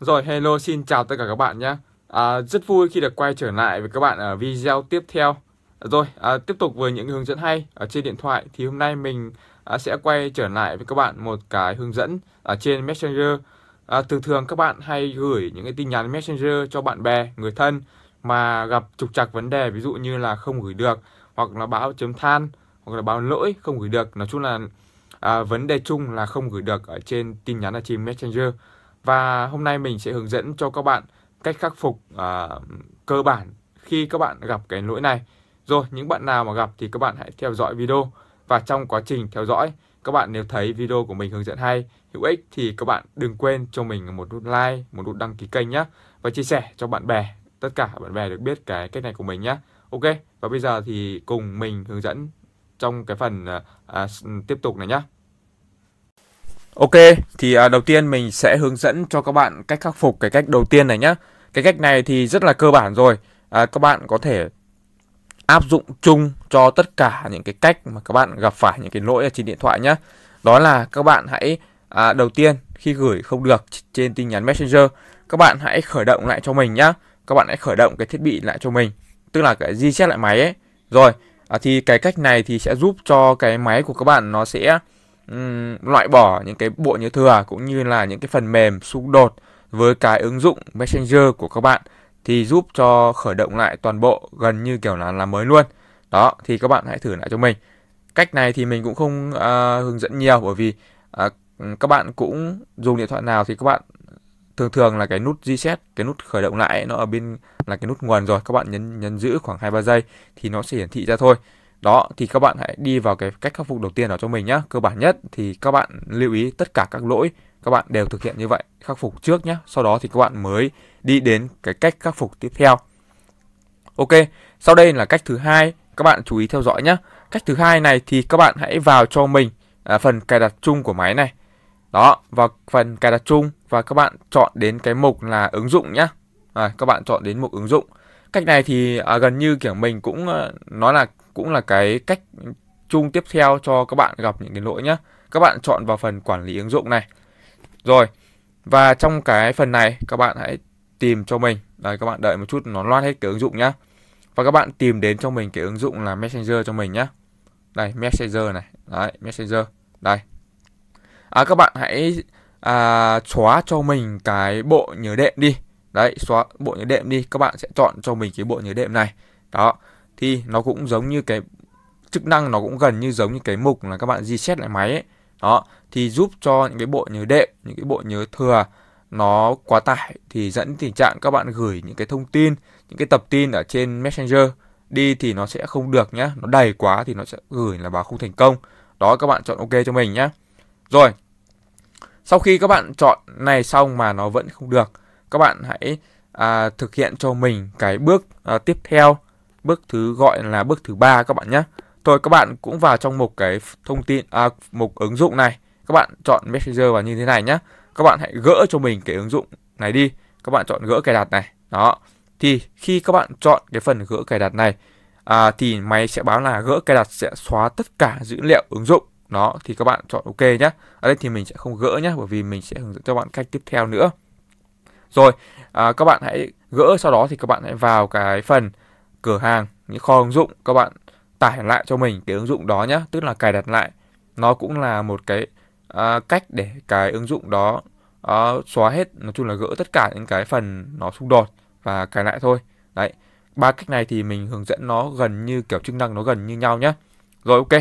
Rồi, hello, xin chào tất cả các bạn nhé. À, rất vui khi được quay trở lại với các bạn ở video tiếp theo. Rồi, à, tiếp tục với những hướng dẫn hay ở trên điện thoại thì hôm nay mình à, sẽ quay trở lại với các bạn một cái hướng dẫn ở trên Messenger. À, thường thường các bạn hay gửi những cái tin nhắn Messenger cho bạn bè, người thân mà gặp trục trặc vấn đề ví dụ như là không gửi được hoặc là báo chấm than hoặc là báo lỗi không gửi được. Nói chung là à, vấn đề chung là không gửi được ở trên tin nhắn ở trên Messenger. Và hôm nay mình sẽ hướng dẫn cho các bạn cách khắc phục à, cơ bản khi các bạn gặp cái lỗi này. Rồi, những bạn nào mà gặp thì các bạn hãy theo dõi video. Và trong quá trình theo dõi, các bạn nếu thấy video của mình hướng dẫn hay, hữu ích thì các bạn đừng quên cho mình một nút like, một nút đăng ký kênh nhé. Và chia sẻ cho bạn bè, tất cả bạn bè được biết cái cách này của mình nhé. Ok, và bây giờ thì cùng mình hướng dẫn trong cái phần à, à tiếp tục này nhé. Ok, thì à, đầu tiên mình sẽ hướng dẫn cho các bạn cách khắc phục cái cách đầu tiên này nhé. Cái cách này thì rất là cơ bản rồi. À, các bạn có thể áp dụng chung cho tất cả những cái cách mà các bạn gặp phải những cái lỗi ở trên điện thoại nhé. Đó là các bạn hãy à, đầu tiên khi gửi không được trên tin nhắn Messenger, các bạn hãy khởi động lại cho mình nhé. Các bạn hãy khởi động cái thiết bị lại cho mình, tức là cái reset lại máy ấy. Rồi, à, thì cái cách này thì sẽ giúp cho cái máy của các bạn nó sẽ loại bỏ những cái bộ nhớ thừa cũng như là những cái phần mềm xung đột với cái ứng dụng Messenger của các bạn thì giúp cho khởi động lại toàn bộ gần như kiểu là làm mới luôn. Đó, thì các bạn hãy thử lại cho mình. Cách này thì mình cũng không uh, hướng dẫn nhiều bởi vì uh, các bạn cũng dùng điện thoại nào thì các bạn thường thường là cái nút reset, cái nút khởi động lại nó ở bên là cái nút nguồn rồi, các bạn nhấn nhấn giữ khoảng 2 3 giây thì nó sẽ hiển thị ra thôi. Đó thì các bạn hãy đi vào cái cách khắc phục đầu tiên đó cho mình nhé. Cơ bản nhất thì các bạn lưu ý tất cả các lỗi các bạn đều thực hiện như vậy, khắc phục trước nhé. Sau đó thì các bạn mới đi đến cái cách khắc phục tiếp theo. Ok, sau đây là cách thứ hai, các bạn chú ý theo dõi nhé. Cách thứ hai này thì các bạn hãy vào cho mình à, phần cài đặt chung của máy này. Đó, vào phần cài đặt chung và các bạn chọn đến cái mục là ứng dụng nhé. À, các bạn chọn đến mục ứng dụng. Cách này thì à, gần như kiểu mình cũng à, ờ, nó là cũng là cái cách chung tiếp theo cho các bạn gặp những cái lỗi nhé. Các bạn chọn vào phần quản lý ứng dụng này. Rồi, và trong cái phần này các bạn hãy tìm cho mình. Đây các bạn đợi một chút nó loát hết cái ứng dụng nhá. Và các bạn tìm đến cho mình cái ứng dụng là Messenger cho mình nhá. Đây Messenger này, đấy Messenger. Đây. À các bạn hãy à, xóa cho mình cái bộ nhớ đệm đi. Đấy, xóa bộ nhớ đệm đi, các bạn sẽ chọn cho mình cái bộ nhớ đệm này. Đó thì nó cũng giống như cái chức năng nó cũng gần như giống như cái mục là các bạn reset lại máy ấy. Đó, thì giúp cho những cái bộ nhớ đệm, những cái bộ nhớ thừa nó quá tải thì dẫn tình trạng các bạn gửi những cái thông tin, những cái tập tin ở trên Messenger đi thì nó sẽ không được nhá, nó đầy quá thì nó sẽ gửi là báo không thành công. Đó các bạn chọn ok cho mình nhá. Rồi. Sau khi các bạn chọn này xong mà nó vẫn không được, các bạn hãy à, thực hiện cho mình cái bước à, tiếp theo bước thứ gọi là bước thứ ba các bạn nhé. Rồi các bạn cũng vào trong một cái thông tin à, mục ứng dụng này, các bạn chọn Messenger vào như thế này nhé. Các bạn hãy gỡ cho mình cái ứng dụng này đi. Các bạn chọn gỡ cài đặt này. Đó. Thì khi các bạn chọn cái phần gỡ cài đặt này à, thì máy sẽ báo là gỡ cài đặt sẽ xóa tất cả dữ liệu ứng dụng đó thì các bạn chọn ok nhé ở đây thì mình sẽ không gỡ nhé bởi vì mình sẽ hướng dẫn cho bạn cách tiếp theo nữa rồi à, các bạn hãy gỡ sau đó thì các bạn hãy vào cái phần cửa hàng, những kho ứng dụng các bạn tải lại cho mình cái ứng dụng đó nhé, tức là cài đặt lại. Nó cũng là một cái uh, cách để cái ứng dụng đó uh, xóa hết, nói chung là gỡ tất cả những cái phần nó xung đột và cài lại thôi. Đấy, ba cách này thì mình hướng dẫn nó gần như kiểu chức năng nó gần như nhau nhé. Rồi ok.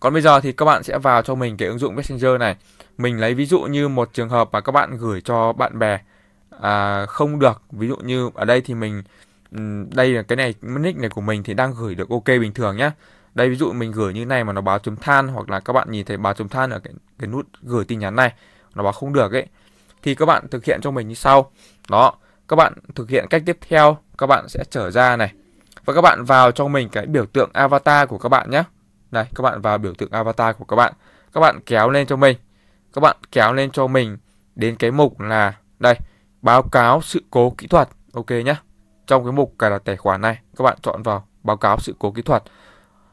Còn bây giờ thì các bạn sẽ vào cho mình cái ứng dụng Messenger này. Mình lấy ví dụ như một trường hợp mà các bạn gửi cho bạn bè à, không được. Ví dụ như ở đây thì mình đây là cái này nick này của mình thì đang gửi được ok bình thường nhá đây ví dụ mình gửi như này mà nó báo chấm than hoặc là các bạn nhìn thấy báo chấm than ở cái, cái nút gửi tin nhắn này nó báo không được ấy thì các bạn thực hiện cho mình như sau đó các bạn thực hiện cách tiếp theo các bạn sẽ trở ra này và các bạn vào cho mình cái biểu tượng avatar của các bạn nhé này các bạn vào biểu tượng avatar của các bạn các bạn kéo lên cho mình các bạn kéo lên cho mình đến cái mục là đây báo cáo sự cố kỹ thuật ok nhé trong cái mục cài đặt tài khoản này, các bạn chọn vào báo cáo sự cố kỹ thuật.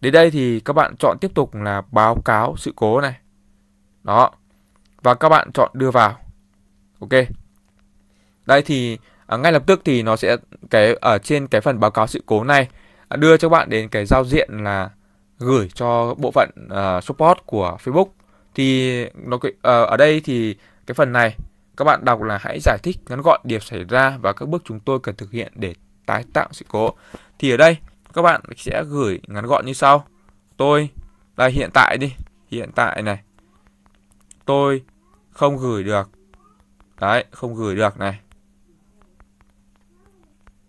Đến đây thì các bạn chọn tiếp tục là báo cáo sự cố này. Đó. Và các bạn chọn đưa vào. Ok. Đây thì à, ngay lập tức thì nó sẽ cái ở trên cái phần báo cáo sự cố này à, đưa cho bạn đến cái giao diện là gửi cho bộ phận uh, support của Facebook thì nó uh, ở đây thì cái phần này các bạn đọc là hãy giải thích ngắn gọn điểm xảy ra và các bước chúng tôi cần thực hiện để tái tạo sự cố. Thì ở đây các bạn sẽ gửi ngắn gọn như sau. Tôi là hiện tại đi, hiện tại này. Tôi không gửi được. Đấy, không gửi được này.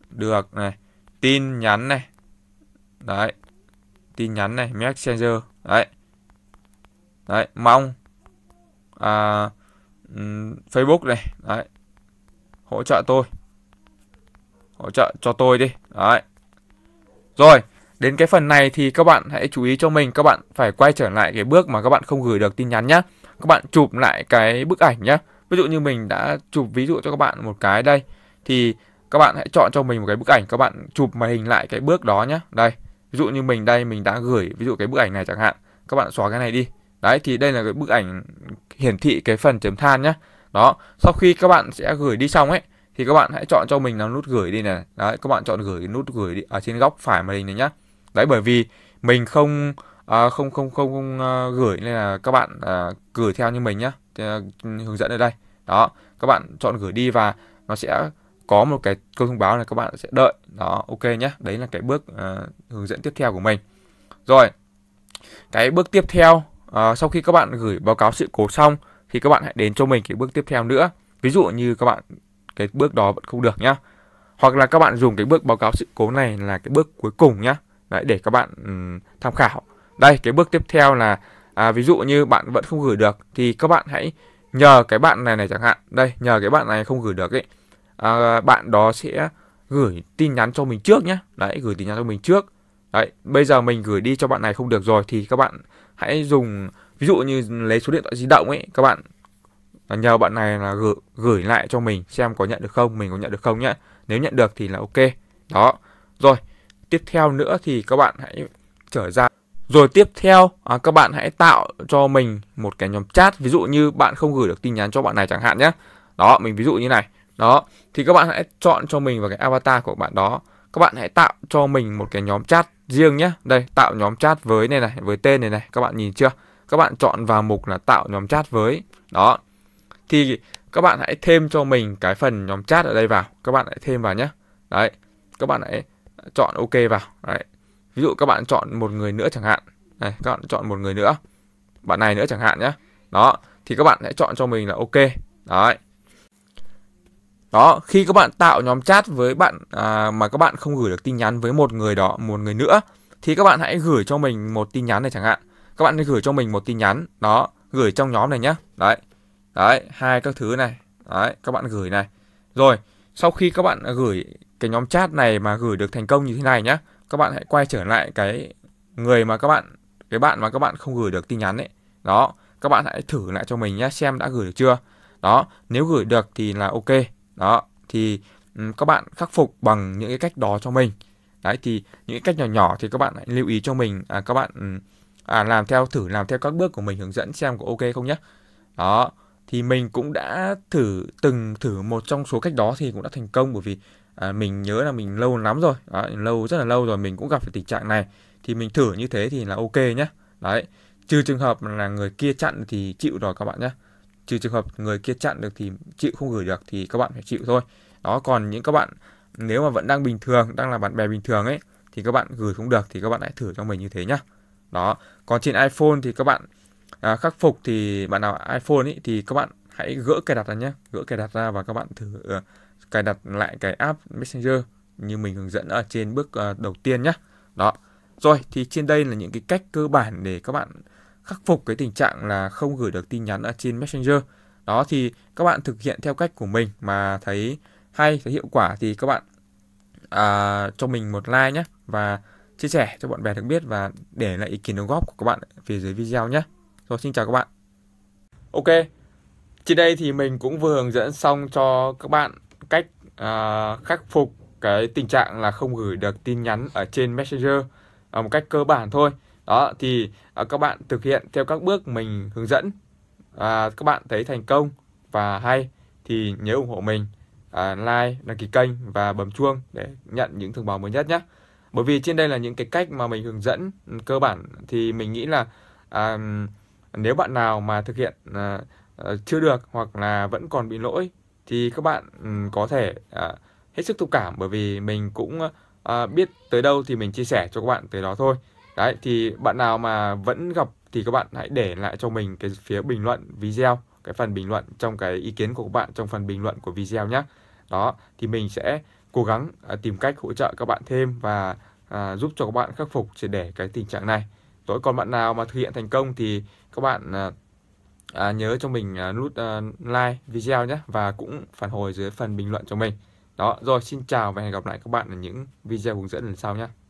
Được này, tin nhắn này. Đấy. Tin nhắn này, Messenger. Đấy. Đấy, mong à Facebook này đấy hỗ trợ tôi hỗ trợ cho tôi đi đấy rồi đến cái phần này thì các bạn hãy chú ý cho mình các bạn phải quay trở lại cái bước mà các bạn không gửi được tin nhắn nhé. các bạn chụp lại cái bức ảnh nhé. ví dụ như mình đã chụp ví dụ cho các bạn một cái đây thì các bạn hãy chọn cho mình một cái bức ảnh các bạn chụp màn hình lại cái bước đó nhé. đây ví dụ như mình đây mình đã gửi ví dụ cái bức ảnh này chẳng hạn các bạn xóa cái này đi Đấy thì đây là cái bức ảnh hiển thị cái phần chấm than nhá. Đó, sau khi các bạn sẽ gửi đi xong ấy thì các bạn hãy chọn cho mình là nút gửi đi này. Đấy, các bạn chọn gửi nút gửi đi ở trên góc phải màn hình này nhá. Đấy bởi vì mình không à, không không không, không à, gửi nên là các bạn à, gửi theo như mình nhá. Thì, à, hướng dẫn ở đây. Đó, các bạn chọn gửi đi và nó sẽ có một cái câu thông báo là các bạn sẽ đợi. Đó, ok nhé. Đấy là cái bước uh, hướng dẫn tiếp theo của mình. Rồi, cái bước tiếp theo à, sau khi các bạn gửi báo cáo sự cố xong thì các bạn hãy đến cho mình cái bước tiếp theo nữa ví dụ như các bạn cái bước đó vẫn không được nhá hoặc là các bạn dùng cái bước báo cáo sự cố này là cái bước cuối cùng nhá Đấy, để các bạn um, tham khảo đây cái bước tiếp theo là à, ví dụ như bạn vẫn không gửi được thì các bạn hãy nhờ cái bạn này này chẳng hạn đây nhờ cái bạn này không gửi được ấy à, bạn đó sẽ gửi tin nhắn cho mình trước nhá đấy gửi tin nhắn cho mình trước Đấy, bây giờ mình gửi đi cho bạn này không được rồi thì các bạn hãy dùng ví dụ như lấy số điện thoại di động ấy các bạn nhờ bạn này là gửi, gửi lại cho mình xem có nhận được không mình có nhận được không nhá nếu nhận được thì là ok đó rồi tiếp theo nữa thì các bạn hãy trở ra rồi tiếp theo à, các bạn hãy tạo cho mình một cái nhóm chat ví dụ như bạn không gửi được tin nhắn cho bạn này chẳng hạn nhé đó mình ví dụ như này đó thì các bạn hãy chọn cho mình vào cái avatar của bạn đó các bạn hãy tạo cho mình một cái nhóm chat riêng nhé đây tạo nhóm chat với này này với tên này này các bạn nhìn chưa các bạn chọn vào mục là tạo nhóm chat với đó thì các bạn hãy thêm cho mình cái phần nhóm chat ở đây vào các bạn hãy thêm vào nhé đấy các bạn hãy chọn ok vào đấy ví dụ các bạn chọn một người nữa chẳng hạn này các bạn chọn một người nữa bạn này nữa chẳng hạn nhé đó thì các bạn hãy chọn cho mình là ok đấy đó khi các bạn tạo nhóm chat với bạn à, mà các bạn không gửi được tin nhắn với một người đó một người nữa thì các bạn hãy gửi cho mình một tin nhắn này chẳng hạn các bạn hãy gửi cho mình một tin nhắn đó gửi trong nhóm này nhé đấy đấy hai các thứ này đấy các bạn gửi này rồi sau khi các bạn gửi cái nhóm chat này mà gửi được thành công như thế này nhé các bạn hãy quay trở lại cái người mà các bạn cái bạn mà các bạn không gửi được tin nhắn ấy đó các bạn hãy thử lại cho mình nhé xem đã gửi được chưa đó nếu gửi được thì là ok đó thì các bạn khắc phục bằng những cái cách đó cho mình đấy thì những cái cách nhỏ nhỏ thì các bạn hãy lưu ý cho mình à, các bạn à, làm theo thử làm theo các bước của mình hướng dẫn xem có ok không nhé đó thì mình cũng đã thử từng thử một trong số cách đó thì cũng đã thành công bởi vì à, mình nhớ là mình lâu lắm rồi đó, lâu rất là lâu rồi mình cũng gặp phải tình trạng này thì mình thử như thế thì là ok nhé đấy trừ trường hợp là người kia chặn thì chịu rồi các bạn nhé trừ trường hợp người kia chặn được thì chịu không gửi được thì các bạn phải chịu thôi đó còn những các bạn nếu mà vẫn đang bình thường đang là bạn bè bình thường ấy thì các bạn gửi không được thì các bạn hãy thử cho mình như thế nhá đó còn trên iPhone thì các bạn à, khắc phục thì bạn nào iPhone ấy thì các bạn hãy gỡ cài đặt ra nhé gỡ cài đặt ra và các bạn thử uh, cài đặt lại cái app Messenger như mình hướng dẫn ở trên bước uh, đầu tiên nhá. đó rồi thì trên đây là những cái cách cơ bản để các bạn khắc phục cái tình trạng là không gửi được tin nhắn ở trên Messenger. Đó thì các bạn thực hiện theo cách của mình mà thấy hay, thấy hiệu quả thì các bạn à, cho mình một like nhé và chia sẻ cho bạn bè được biết và để lại ý kiến đóng góp của các bạn phía dưới video nhé. Rồi xin chào các bạn. Ok, trên đây thì mình cũng vừa hướng dẫn xong cho các bạn cách à, khắc phục cái tình trạng là không gửi được tin nhắn ở trên Messenger ở à, một cách cơ bản thôi đó thì à, các bạn thực hiện theo các bước mình hướng dẫn à, các bạn thấy thành công và hay thì nhớ ủng hộ mình à, like đăng ký kênh và bấm chuông để nhận những thông báo mới nhất nhé bởi vì trên đây là những cái cách mà mình hướng dẫn cơ bản thì mình nghĩ là à, nếu bạn nào mà thực hiện à, à chưa được hoặc là vẫn còn bị lỗi thì các bạn ừ, có thể à, hết sức thông cảm bởi vì mình cũng à, biết tới đâu thì mình chia sẻ cho các bạn tới đó thôi Đấy thì bạn nào mà vẫn gặp thì các bạn hãy để lại cho mình cái phía bình luận video, cái phần bình luận trong cái ý kiến của các bạn trong phần bình luận của video nhé. Đó thì mình sẽ cố gắng à, tìm cách hỗ trợ các bạn thêm và à, giúp cho các bạn khắc phục triệt để cái tình trạng này. Rồi còn bạn nào mà thực hiện thành công thì các bạn à, à, nhớ cho mình à, nút à, like video nhé và cũng phản hồi dưới phần bình luận cho mình. Đó, rồi xin chào và hẹn gặp lại các bạn ở những video hướng dẫn lần sau nhé.